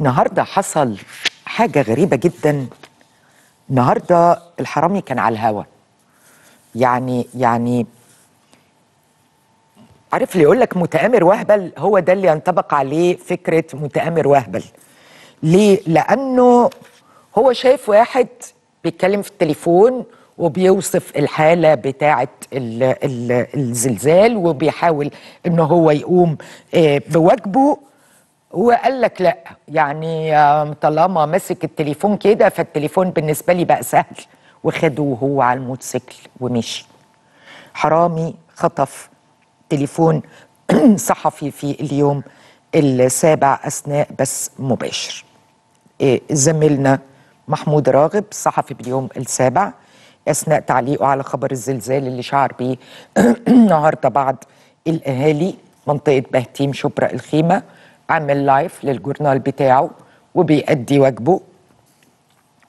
النهارده حصل حاجه غريبه جدا النهارده الحرامي كان على الهوا يعني يعني عارف اللي يقول لك متآمر وهبل هو ده اللي ينطبق عليه فكره متآمر وهبل ليه لانه هو شايف واحد بيتكلم في التليفون وبيوصف الحاله بتاعه الزلزال وبيحاول ان هو يقوم آه، بواجبه وقال لك لا يعني طالما ماسك التليفون كده فالتليفون بالنسبه لي بقى سهل وخدوه هو على الموتوسيكل ومشي حرامي خطف تليفون صحفي في اليوم السابع اثناء بث مباشر إيه، زميلنا محمود راغب صحفي باليوم السابع اثناء تعليقه على خبر الزلزال اللي شعر بيه النهارده بعض الاهالي منطقه بهتيم شبرا الخيمه عامل لايف للجورنال بتاعه وبيأدي واجبه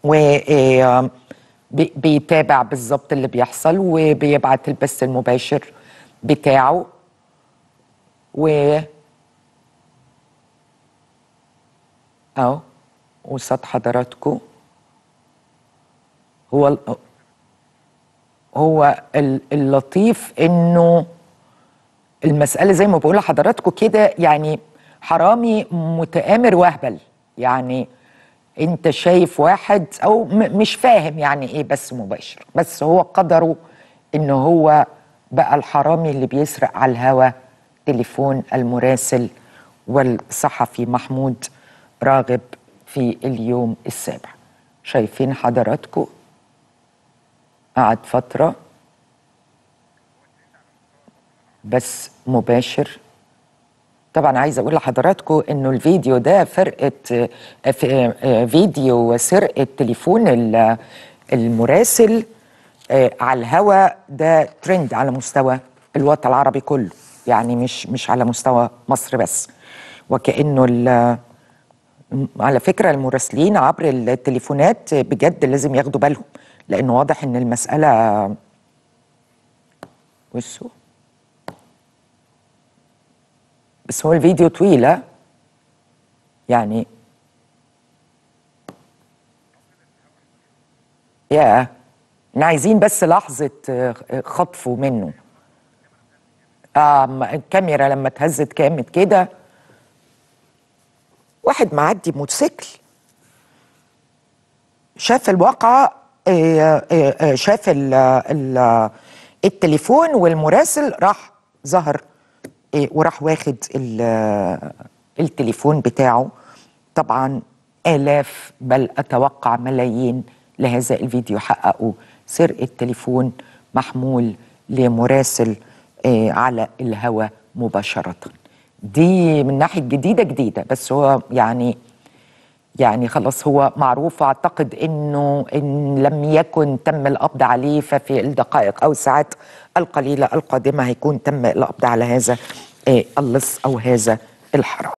و إيه، بيتابع بالظبط اللي بيحصل وبيبعت البث المباشر بتاعه و اهو قصاد حضراتكم هو هو اللطيف انه المساله زي ما بقول لحضراتكم كده يعني حرامي متآمر وهبل يعني انت شايف واحد او مش فاهم يعني ايه بس مباشر بس هو قدره ان هو بقى الحرامي اللي بيسرق على الهوا تليفون المراسل والصحفي محمود راغب في اليوم السابع شايفين حضراتكم قعد فتره بس مباشر طبعا عايزه اقول لحضراتكم انه الفيديو ده فرقه آه، آه، آه، فيديو سرقه تليفون المراسل على الهواء ده ترند على مستوى الوطن العربي كله يعني مش مش على مستوى مصر بس وكانه على فكره المراسلين عبر التليفونات بجد لازم ياخدوا بالهم لانه واضح ان المساله وشو بس هو الفيديو طويلة يعني يا احنا عايزين بس لحظة آه، خطفه منه آه الكاميرا لما اتهزت كامت كده واحد معدي موتوسيكل شاف الواقعة آه، آه، شاف التليفون والمراسل راح ظهر إيه، وراح واخد التليفون بتاعه طبعا آلاف بل أتوقع ملايين لهذا الفيديو حققوا سرقة تليفون محمول لمراسل إيه، على الهواء مباشرة دي من ناحية جديدة جديدة بس هو يعني يعني خلص هو معروف واعتقد انه ان لم يكن تم القبض عليه ففي الدقائق او الساعات القليله القادمه هيكون تم القبض على هذا آه، اللص او هذا الحرام